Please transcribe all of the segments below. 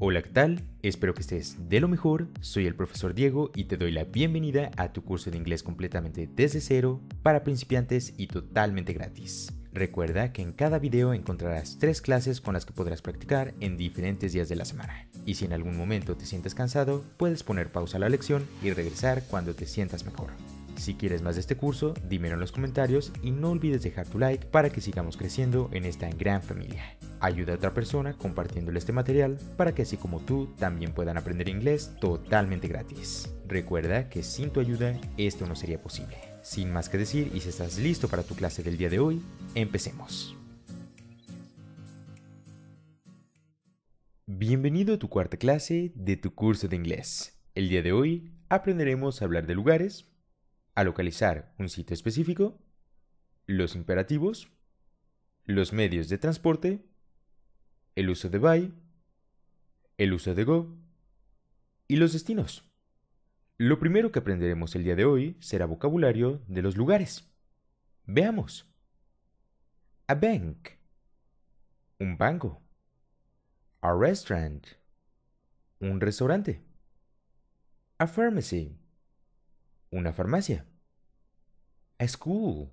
Hola, ¿qué tal? Espero que estés de lo mejor. Soy el profesor Diego y te doy la bienvenida a tu curso de inglés completamente desde cero, para principiantes y totalmente gratis. Recuerda que en cada video encontrarás tres clases con las que podrás practicar en diferentes días de la semana. Y si en algún momento te sientes cansado, puedes poner pausa a la lección y regresar cuando te sientas mejor. Si quieres más de este curso, dímelo en los comentarios y no olvides dejar tu like para que sigamos creciendo en esta gran familia. Ayuda a otra persona compartiéndole este material para que así como tú también puedan aprender inglés totalmente gratis. Recuerda que sin tu ayuda esto no sería posible. Sin más que decir y si estás listo para tu clase del día de hoy, empecemos. Bienvenido a tu cuarta clase de tu curso de inglés. El día de hoy aprenderemos a hablar de lugares, a localizar un sitio específico, los imperativos, los medios de transporte, el uso de by, el uso de go y los destinos. Lo primero que aprenderemos el día de hoy será vocabulario de los lugares. Veamos. A bank. Un banco. A restaurant. Un restaurante. A pharmacy una farmacia. A school.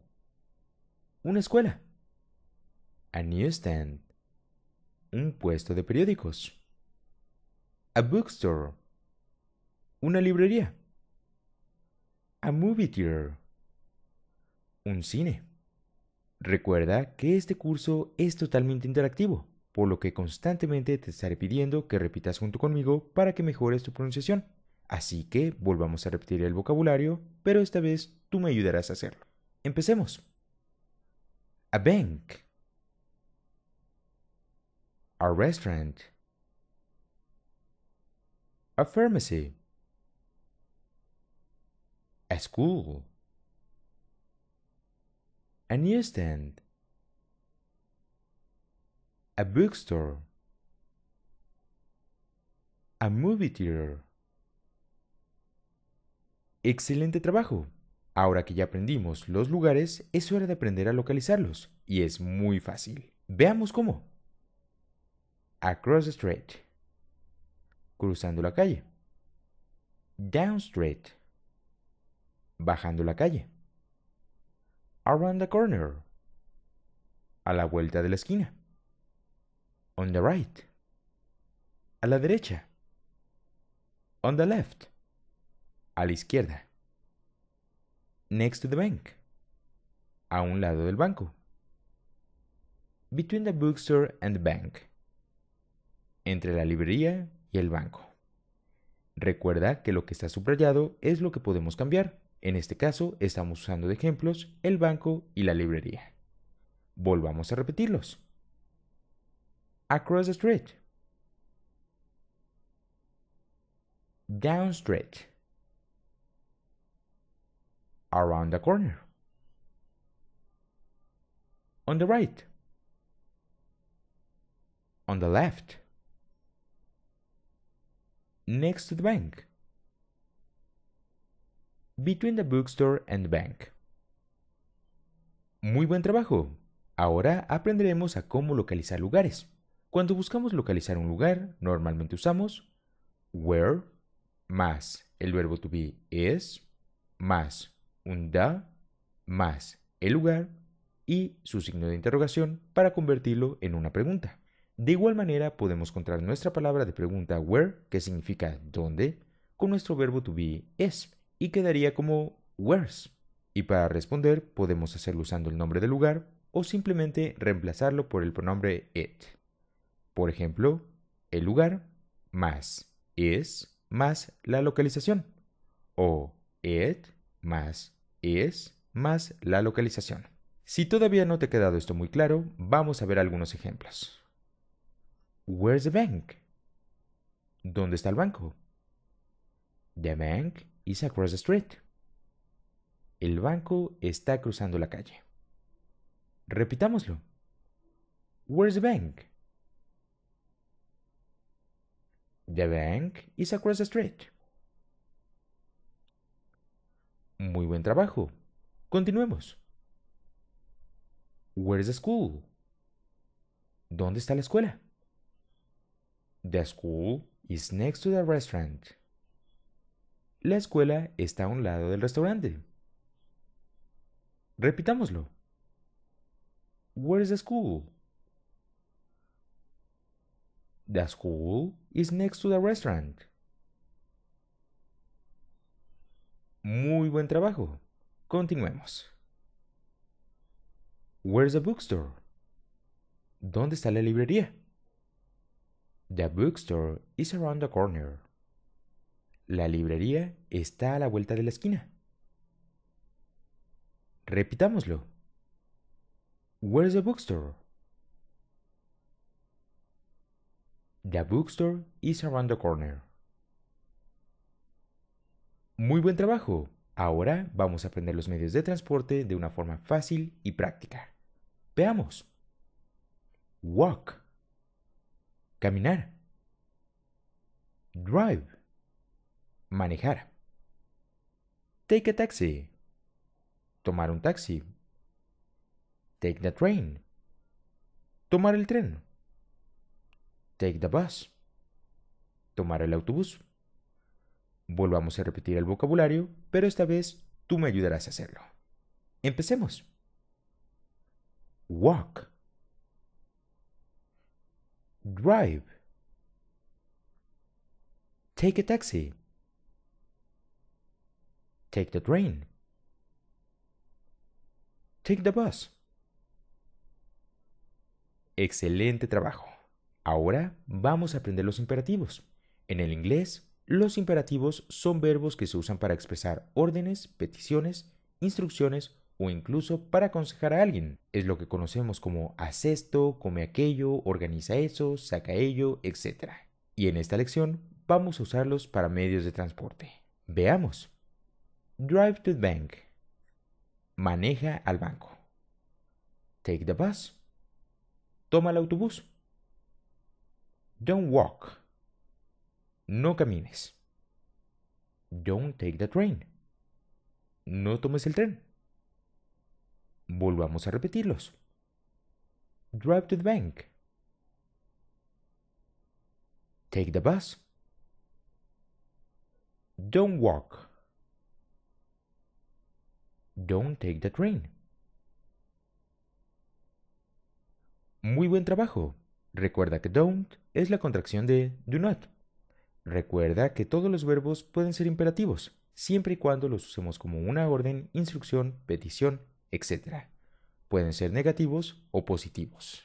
Una escuela. A newsstand. Un puesto de periódicos. A bookstore. Una librería. A movie theater. Un cine. Recuerda que este curso es totalmente interactivo, por lo que constantemente te estaré pidiendo que repitas junto conmigo para que mejores tu pronunciación. Así que volvamos a repetir el vocabulario, pero esta vez tú me ayudarás a hacerlo. Empecemos. A bank. A restaurant. A pharmacy. A school. A newsstand. A bookstore. A movie theater. Excelente trabajo. Ahora que ya aprendimos los lugares, es hora de aprender a localizarlos, y es muy fácil. Veamos cómo. Across the street. Cruzando la calle. Down street. Bajando la calle. Around the corner. A la vuelta de la esquina. On the right. A la derecha. On the left a la izquierda. Next to the bank. A un lado del banco. Between the bookstore and the bank. Entre la librería y el banco. Recuerda que lo que está subrayado es lo que podemos cambiar. En este caso estamos usando de ejemplos el banco y la librería. Volvamos a repetirlos. Across the street. Down street around the corner. On the right. On the left. Next to the bank. Between the bookstore and the bank. Muy buen trabajo. Ahora aprenderemos a cómo localizar lugares. Cuando buscamos localizar un lugar, normalmente usamos where más el verbo to be is más un da más el lugar y su signo de interrogación para convertirlo en una pregunta. De igual manera podemos encontrar nuestra palabra de pregunta where, que significa dónde, con nuestro verbo to be es y quedaría como where's. Y para responder podemos hacerlo usando el nombre del lugar o simplemente reemplazarlo por el pronombre it. Por ejemplo, el lugar más es más la localización o it más es más la localización. Si todavía no te ha quedado esto muy claro, vamos a ver algunos ejemplos. Where's the bank? ¿Dónde está el banco? The bank is across the street. El banco está cruzando la calle. Repitámoslo. Where's the bank? The bank is across the street. Muy buen trabajo. Continuemos. Where's the school? ¿Dónde está la escuela? The school is next to the restaurant. La escuela está a un lado del restaurante. Repitámoslo. Where's the school? The school is next to the restaurant. Muy buen trabajo. Continuemos. Where's the bookstore? ¿Dónde está la librería? The bookstore is around the corner. La librería está a la vuelta de la esquina. Repitámoslo. Where's the bookstore? The bookstore is around the corner. Muy buen trabajo. Ahora vamos a aprender los medios de transporte de una forma fácil y práctica. Veamos. Walk. Caminar. Drive. Manejar. Take a taxi. Tomar un taxi. Take the train. Tomar el tren. Take the bus. Tomar el autobús. Volvamos a repetir el vocabulario, pero esta vez tú me ayudarás a hacerlo. Empecemos. Walk. Drive. Take a taxi. Take the train. Take the bus. Excelente trabajo. Ahora vamos a aprender los imperativos. En el inglés los imperativos son verbos que se usan para expresar órdenes, peticiones, instrucciones o incluso para aconsejar a alguien. Es lo que conocemos como haz esto, come aquello, organiza eso, saca ello, etc. Y en esta lección vamos a usarlos para medios de transporte. Veamos. Drive to the bank. Maneja al banco. Take the bus. Toma el autobús. Don't walk. No camines. Don't take the train. No tomes el tren. Volvamos a repetirlos. Drive to the bank. Take the bus. Don't walk. Don't take the train. Muy buen trabajo. Recuerda que don't es la contracción de do not. Recuerda que todos los verbos pueden ser imperativos, siempre y cuando los usemos como una orden, instrucción, petición, etc. Pueden ser negativos o positivos.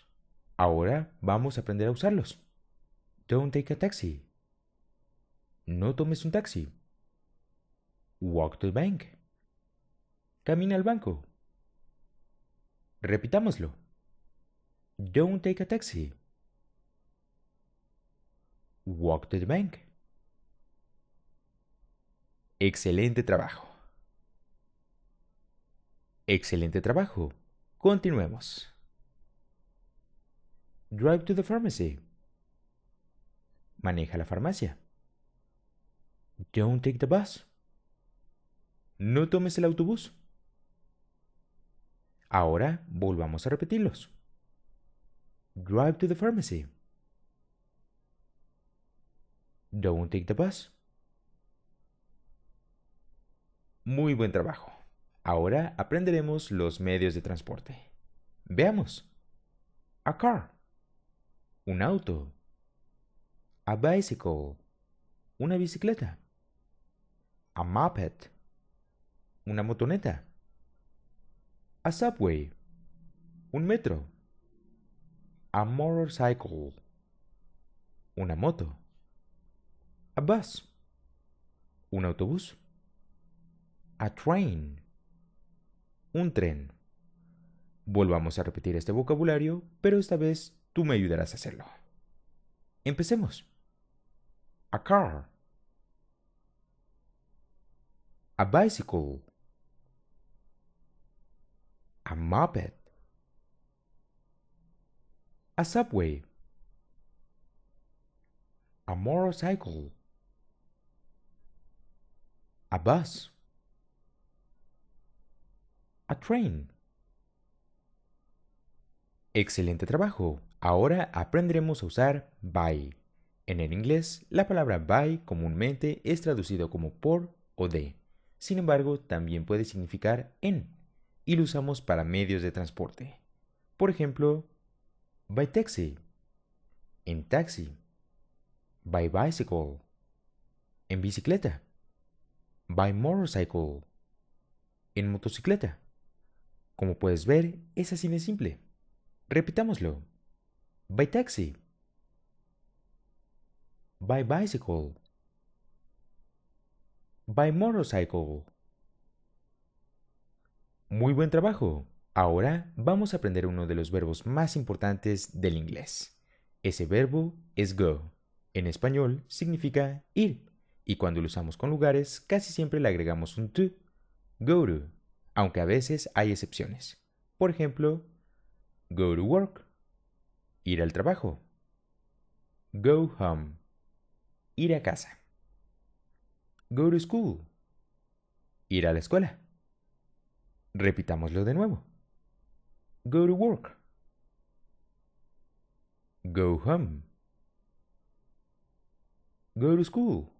Ahora vamos a aprender a usarlos. Don't take a taxi. No tomes un taxi. Walk to the bank. Camina al banco. Repitámoslo. Don't take a taxi. Walk to the bank. Excelente trabajo. Excelente trabajo. Continuemos. Drive to the pharmacy. Maneja la farmacia. Don't take the bus. No tomes el autobús. Ahora volvamos a repetirlos. Drive to the pharmacy. Don't take the bus. Muy buen trabajo. Ahora aprenderemos los medios de transporte. Veamos. A car. Un auto. A bicycle. Una bicicleta. A moped. Una motoneta. A subway. Un metro. A motorcycle. Una moto. A bus. Un autobús a train, un tren. Volvamos a repetir este vocabulario, pero esta vez tú me ayudarás a hacerlo. Empecemos. A car. A bicycle. A moped. A subway. A motorcycle. A bus a train. Excelente trabajo. Ahora aprenderemos a usar by. En el inglés, la palabra by comúnmente es traducido como por o de. Sin embargo, también puede significar en y lo usamos para medios de transporte. Por ejemplo, by taxi, en taxi, by bicycle, en bicicleta, by motorcycle, en motocicleta. Como puedes ver, es así de simple. Repitámoslo. By taxi. By bicycle. By motorcycle. Muy buen trabajo. Ahora vamos a aprender uno de los verbos más importantes del inglés. Ese verbo es go. En español significa ir, y cuando lo usamos con lugares casi siempre le agregamos un to. Go to aunque a veces hay excepciones. Por ejemplo, go to work, ir al trabajo. Go home, ir a casa. Go to school, ir a la escuela. Repitámoslo de nuevo. Go to work. Go home. Go to school.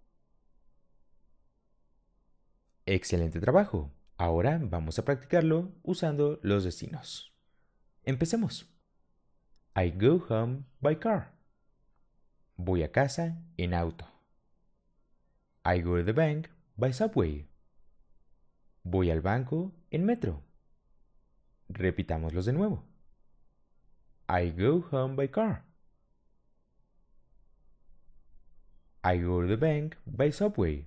Excelente trabajo. Ahora vamos a practicarlo usando los destinos. Empecemos. I go home by car. Voy a casa en auto. I go to the bank by subway. Voy al banco en metro. Repitámoslos de nuevo. I go home by car. I go to the bank by subway.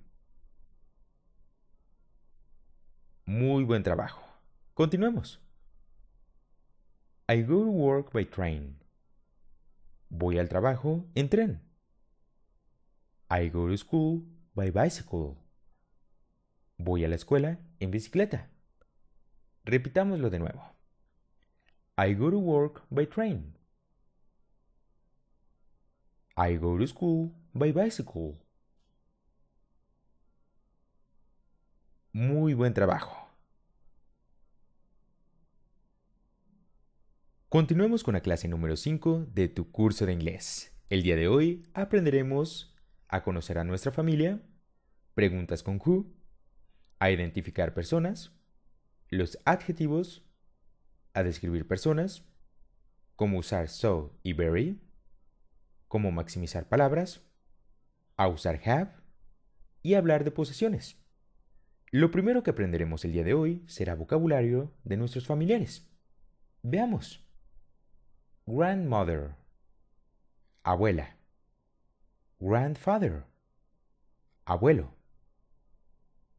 Muy buen trabajo. Continuemos. I go to work by train. Voy al trabajo en tren. I go to school by bicycle. Voy a la escuela en bicicleta. Repitámoslo de nuevo. I go to work by train. I go to school by bicycle. Muy buen trabajo. Continuemos con la clase número 5 de tu curso de inglés. El día de hoy aprenderemos a conocer a nuestra familia, preguntas con who, a identificar personas, los adjetivos, a describir personas, cómo usar so y very, cómo maximizar palabras, a usar have y hablar de posesiones. Lo primero que aprenderemos el día de hoy será vocabulario de nuestros familiares. Veamos grandmother, abuela, grandfather, abuelo,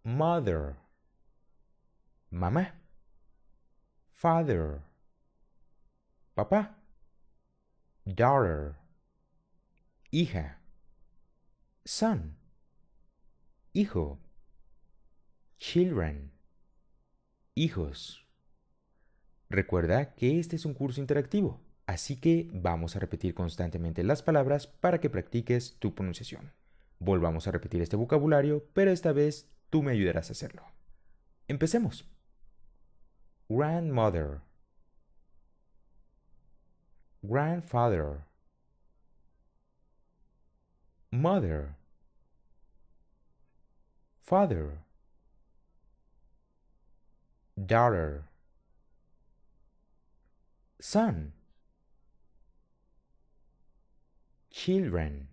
mother, mamá, father, papá, daughter, hija, son, hijo, children, hijos. Recuerda que este es un curso interactivo. Así que vamos a repetir constantemente las palabras para que practiques tu pronunciación. Volvamos a repetir este vocabulario, pero esta vez tú me ayudarás a hacerlo. Empecemos. Grandmother. Grandfather. Mother. Father. Daughter. Son. Children.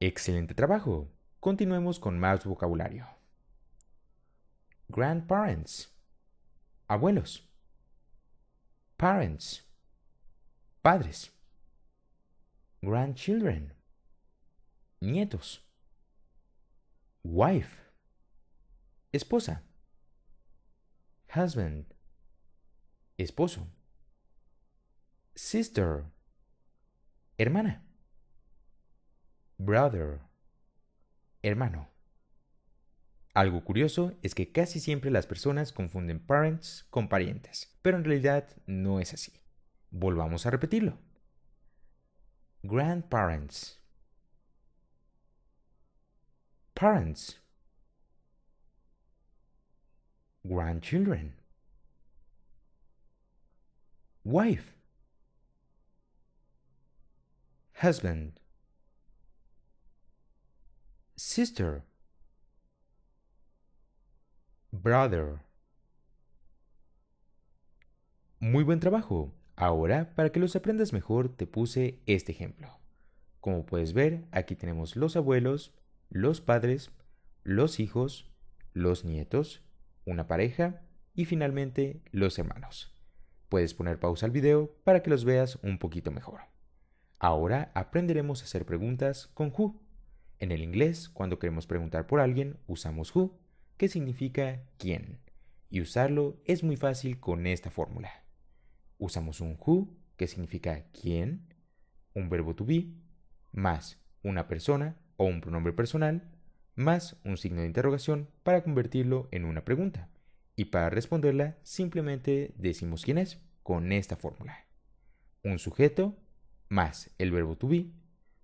Excelente trabajo. Continuemos con más vocabulario. Grandparents. Abuelos. Parents. Padres. Grandchildren. Nietos. Wife. Esposa. Husband. Esposo. Sister hermana. Brother, hermano. Algo curioso es que casi siempre las personas confunden parents con parientes, pero en realidad no es así. Volvamos a repetirlo. Grandparents. Parents. Grandchildren. Wife. husband, sister, brother. Muy buen trabajo. Ahora, para que los aprendas mejor, te puse este ejemplo. Como puedes ver, aquí tenemos los abuelos, los padres, los hijos, los nietos, una pareja y finalmente los hermanos. Puedes poner pausa al video para que los veas un poquito mejor. Ahora aprenderemos a hacer preguntas con who. En el inglés, cuando queremos preguntar por alguien, usamos who, que significa quién. Y usarlo es muy fácil con esta fórmula. Usamos un who, que significa quién, un verbo to be, más una persona o un pronombre personal, más un signo de interrogación para convertirlo en una pregunta. Y para responderla simplemente decimos quién es con esta fórmula. Un sujeto más el verbo to be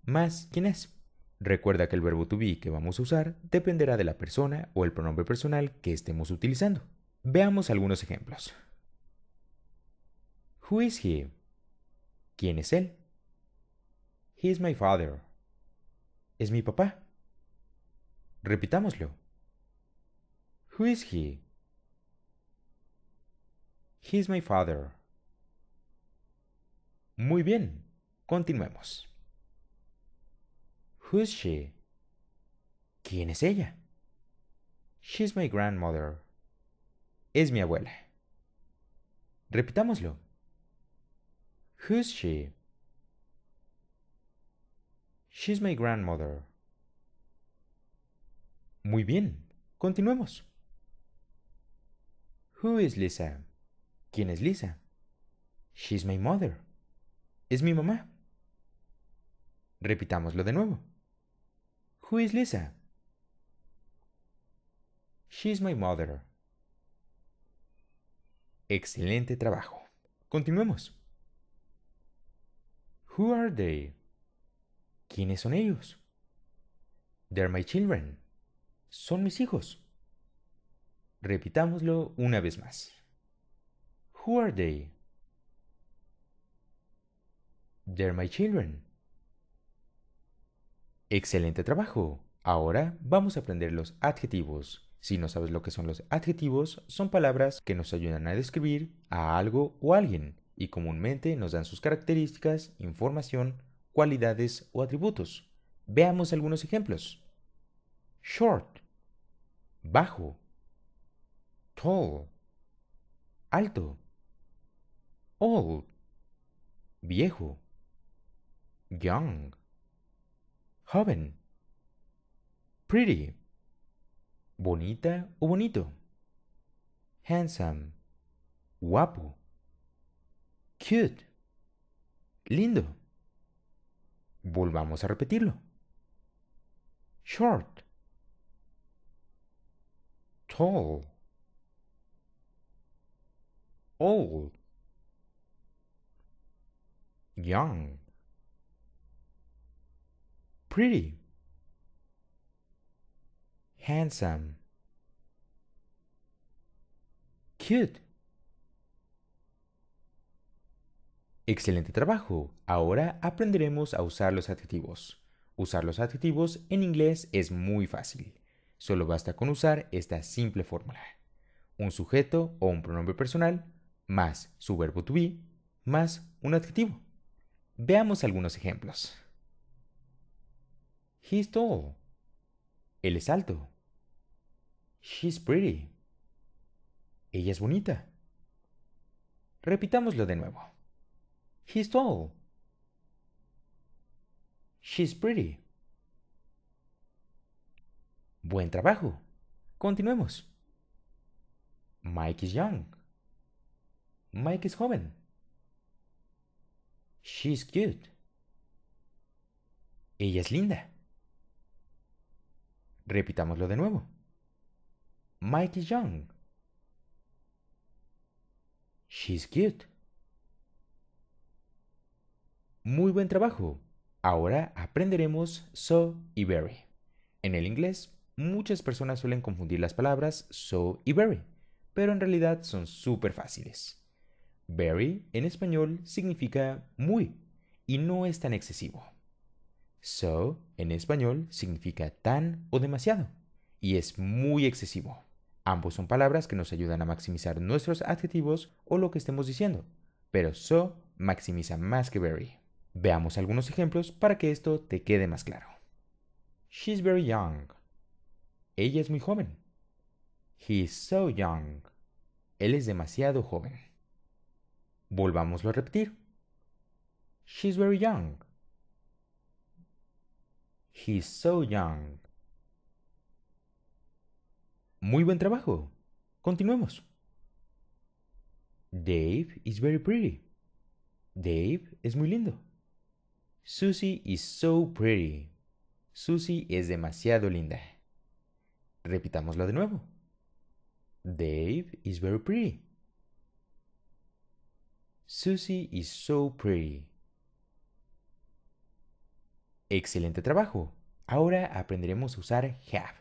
más quién es. Recuerda que el verbo to be que vamos a usar dependerá de la persona o el pronombre personal que estemos utilizando. Veamos algunos ejemplos. Who is he? ¿Quién es él? He is my father. Es mi papá. Repitámoslo. Who is he? He is my father. Muy bien. Continuemos. Who's she? ¿Quién es ella? She's my grandmother. Es mi abuela. Repitámoslo. Who's she? She's my grandmother. Muy bien, continuemos. Who is Lisa? ¿Quién es Lisa? She's my mother. Es mi mamá. Repitámoslo de nuevo. Who is Lisa? She's my mother. Excelente trabajo. Continuemos. Who are they? ¿Quiénes son ellos? They're my children. Son mis hijos. Repitámoslo una vez más. Who are they? They're my children. Excelente trabajo. Ahora vamos a aprender los adjetivos. Si no sabes lo que son los adjetivos, son palabras que nos ayudan a describir a algo o alguien y comúnmente nos dan sus características, información, cualidades o atributos. Veamos algunos ejemplos. Short, bajo, tall, alto, old, viejo, young, joven, pretty, bonita o bonito, handsome, guapo, cute, lindo. Volvamos a repetirlo. Short, tall, old, young pretty, handsome, cute. Excelente trabajo. Ahora aprenderemos a usar los adjetivos. Usar los adjetivos en inglés es muy fácil. Solo basta con usar esta simple fórmula. Un sujeto o un pronombre personal más su verbo to be más un adjetivo. Veamos algunos ejemplos. He's tall. Él es alto. She's pretty. Ella es bonita. Repitámoslo de nuevo. He's tall. She's pretty. Buen trabajo. Continuemos. Mike is young. Mike is joven. She's cute. Ella es linda. Repitámoslo de nuevo. Mike young. She's cute. Muy buen trabajo. Ahora aprenderemos so y very. En el inglés, muchas personas suelen confundir las palabras so y very, pero en realidad son súper fáciles. Very en español significa muy y no es tan excesivo. So en español significa tan o demasiado y es muy excesivo. Ambos son palabras que nos ayudan a maximizar nuestros adjetivos o lo que estemos diciendo, pero so maximiza más que very. Veamos algunos ejemplos para que esto te quede más claro. She's very young. Ella es muy joven. He so young. Él es demasiado joven. Volvámoslo a repetir. She's very young. He's so young. Muy buen trabajo. Continuemos. Dave is very pretty. Dave es muy lindo. Susie is so pretty. Susie es demasiado linda. Repitámoslo de nuevo. Dave is very pretty. Susie is so pretty. Excelente trabajo. Ahora aprenderemos a usar have.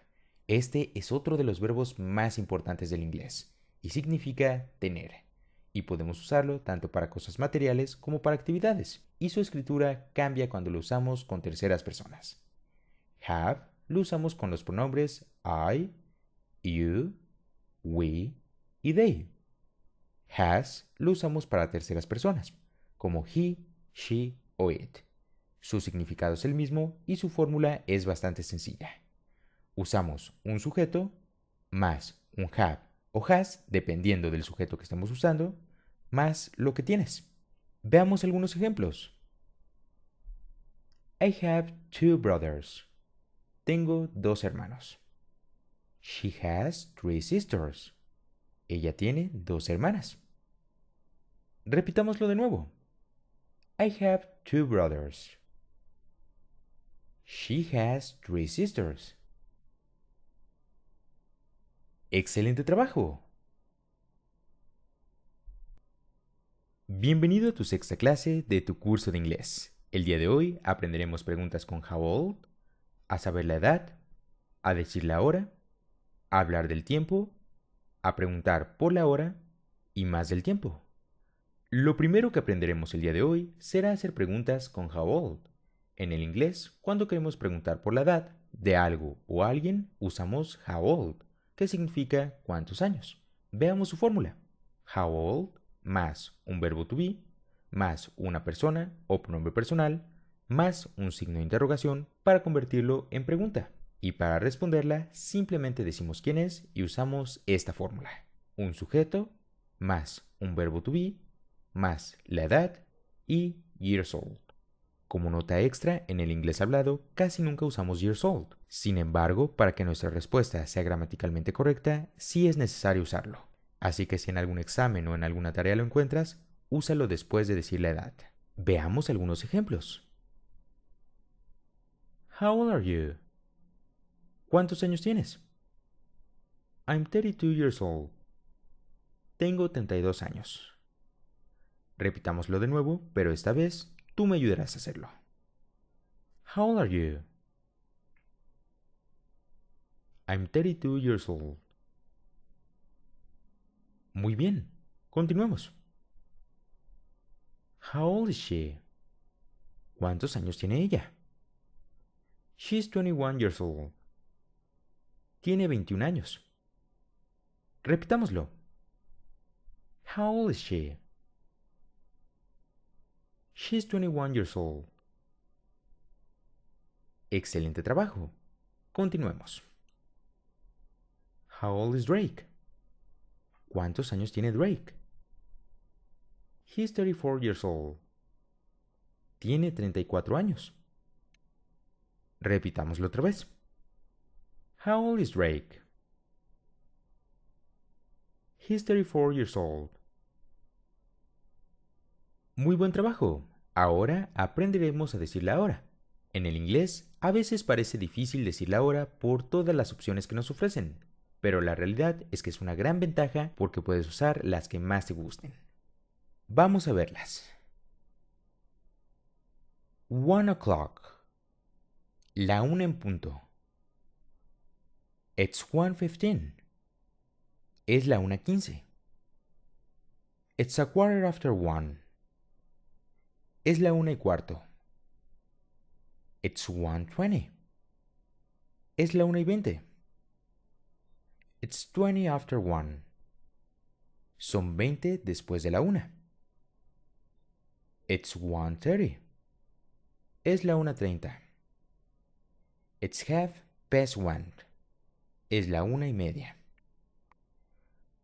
Este es otro de los verbos más importantes del inglés y significa tener. Y podemos usarlo tanto para cosas materiales como para actividades. Y su escritura cambia cuando lo usamos con terceras personas. Have lo usamos con los pronombres I, you, we y they. Has lo usamos para terceras personas, como he, she o it. Su significado es el mismo y su fórmula es bastante sencilla. Usamos un sujeto más un have o has, dependiendo del sujeto que estemos usando, más lo que tienes. Veamos algunos ejemplos. I have two brothers. Tengo dos hermanos. She has three sisters. Ella tiene dos hermanas. Repitamoslo de nuevo. I have two brothers. She has three sisters. Excelente trabajo. Bienvenido a tu sexta clase de tu curso de inglés. El día de hoy aprenderemos preguntas con how old, a saber la edad, a decir la hora, a hablar del tiempo, a preguntar por la hora y más del tiempo. Lo primero que aprenderemos el día de hoy será hacer preguntas con how old. En el inglés, cuando queremos preguntar por la edad de algo o alguien, usamos how old, que significa cuántos años. Veamos su fórmula. How old más un verbo to be, más una persona o pronombre personal, más un signo de interrogación para convertirlo en pregunta. Y para responderla simplemente decimos quién es y usamos esta fórmula. Un sujeto más un verbo to be más la edad y years old. Como nota extra, en el inglés hablado casi nunca usamos years old. Sin embargo, para que nuestra respuesta sea gramaticalmente correcta, sí es necesario usarlo. Así que si en algún examen o en alguna tarea lo encuentras, úsalo después de decir la edad. Veamos algunos ejemplos. How old are you? ¿Cuántos años tienes? I'm 32 years old. Tengo 32 años. Repitámoslo de nuevo, pero esta vez Tú me ayudarás a hacerlo. How old are you? I'm 32 years old. Muy bien. Continuemos. How old is she? ¿Cuántos años tiene ella? She's 21 years old. Tiene 21 años. Repitámoslo. How old is she? She's 21 years old. Excelente trabajo. Continuemos. How old is Drake? ¿Cuántos años tiene Drake? He's 34 years old. Tiene 34 años. Repitámoslo otra vez. How old is Drake? He's 34 years old. Muy buen trabajo. Ahora aprenderemos a decir la hora. En el inglés, a veces parece difícil decir la hora por todas las opciones que nos ofrecen, pero la realidad es que es una gran ventaja porque puedes usar las que más te gusten. Vamos a verlas. One o'clock. La una en punto. It's 1.15. Es la 1.15. It's a quarter after one. Es la 1 y cuarto. It's 1,20. Es la 1 y 20. It's 20 after 1. Son 20 después de la 1. It's 1,30. Es la 1,30. It's half past 1. Es la 1 y media.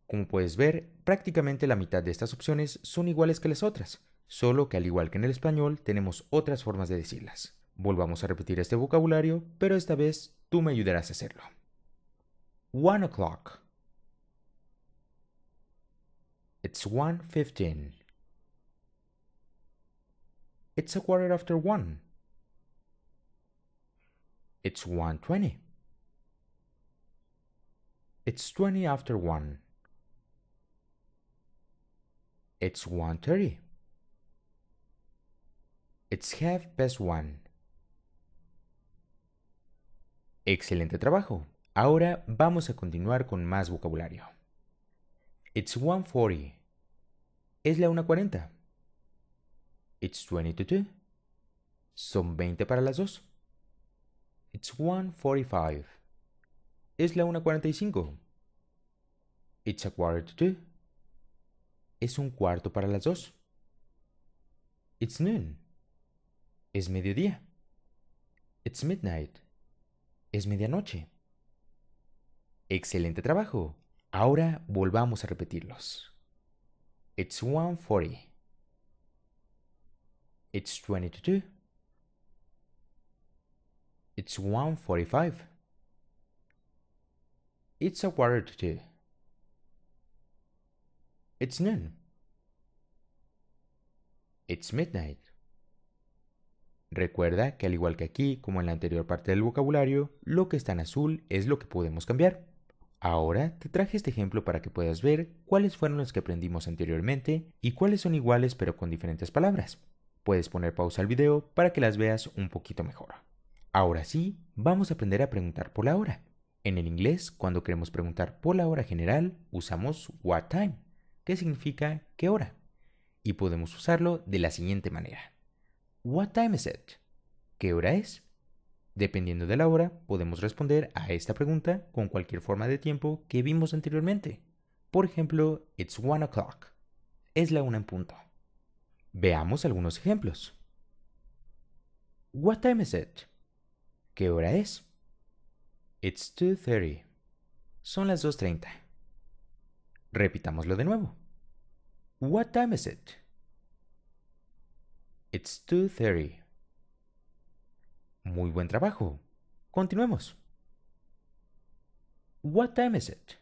Como puedes ver, prácticamente la mitad de estas opciones son iguales que las otras solo que al igual que en el español tenemos otras formas de decirlas. Volvamos a repetir este vocabulario, pero esta vez tú me ayudarás a hacerlo. One o'clock. It's one fifteen. It's a quarter after one. It's one twenty. It's twenty after one. It's one thirty. It's half past one. Excelente trabajo. Ahora vamos a continuar con más vocabulario. It's 1.40. Es la 1.40. It's 20 to 2. Son 20 para las 2. It's 1.45. Es la 1.45. It's a quarter to 2. Es un cuarto para las 2. It's noon es mediodía. It's midnight. Es medianoche. Excelente trabajo. Ahora volvamos a repetirlos. It's 1.40. It's to 22. It's 1.45. It's a quarter to two. It's noon. It's midnight. Recuerda que al igual que aquí, como en la anterior parte del vocabulario, lo que está en azul es lo que podemos cambiar. Ahora te traje este ejemplo para que puedas ver cuáles fueron los que aprendimos anteriormente y cuáles son iguales pero con diferentes palabras. Puedes poner pausa al video para que las veas un poquito mejor. Ahora sí, vamos a aprender a preguntar por la hora. En el inglés, cuando queremos preguntar por la hora general, usamos what time, que significa qué hora. Y podemos usarlo de la siguiente manera. What time is it? ¿Qué hora es? Dependiendo de la hora, podemos responder a esta pregunta con cualquier forma de tiempo que vimos anteriormente. Por ejemplo, it's one o'clock. Es la una en punto. Veamos algunos ejemplos. What time is it? ¿Qué hora es? It's thirty. Son las 2.30. Repitámoslo de nuevo. What time is it? It's 2.30. Muy buen trabajo. Continuemos. What time is it?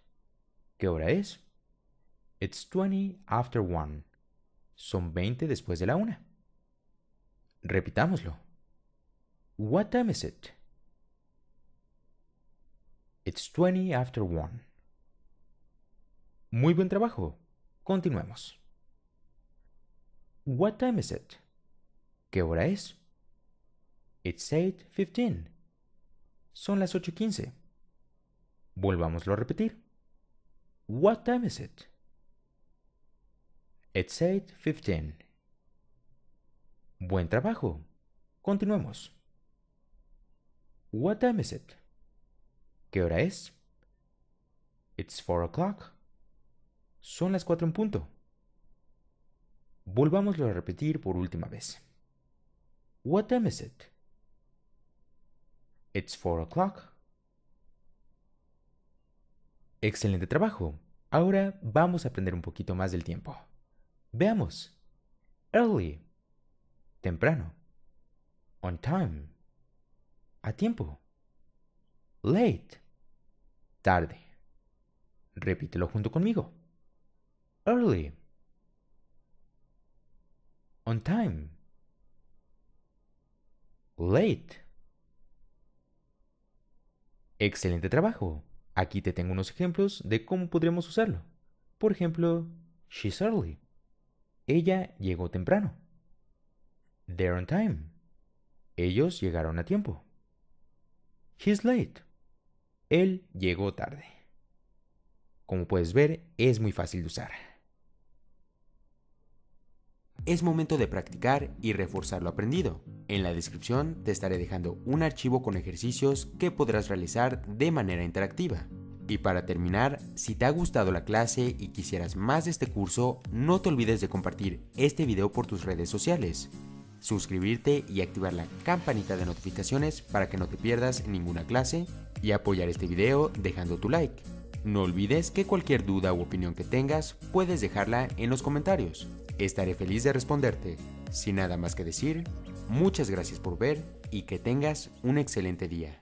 ¿Qué hora es? It's 20 after 1. Son 20 después de la 1. Repitámoslo. What time is it? It's 20 after 1. Muy buen trabajo. Continuemos. What time is it? ¿Qué hora es? It's 8.15. Son las 8.15. Volvámoslo a repetir. What time is it? It's 8.15. Buen trabajo. Continuemos. What time is it? ¿Qué hora es? It's 4 o'clock. Son las 4 en punto. Volvámoslo a repetir por última vez. What time is it? It's four o'clock. Excelente trabajo. Ahora vamos a aprender un poquito más del tiempo. Veamos. Early. Temprano. On time. A tiempo. Late. Tarde. Repítelo junto conmigo. Early. On time late. Excelente trabajo. Aquí te tengo unos ejemplos de cómo podríamos usarlo. Por ejemplo, she's early. Ella llegó temprano. They're on time. Ellos llegaron a tiempo. He's late. Él llegó tarde. Como puedes ver, es muy fácil de usar es momento de practicar y reforzar lo aprendido. En la descripción te estaré dejando un archivo con ejercicios que podrás realizar de manera interactiva. Y para terminar, si te ha gustado la clase y quisieras más de este curso, no te olvides de compartir este video por tus redes sociales, suscribirte y activar la campanita de notificaciones para que no te pierdas ninguna clase y apoyar este video dejando tu like. No olvides que cualquier duda u opinión que tengas puedes dejarla en los comentarios. Estaré feliz de responderte. Sin nada más que decir, muchas gracias por ver y que tengas un excelente día.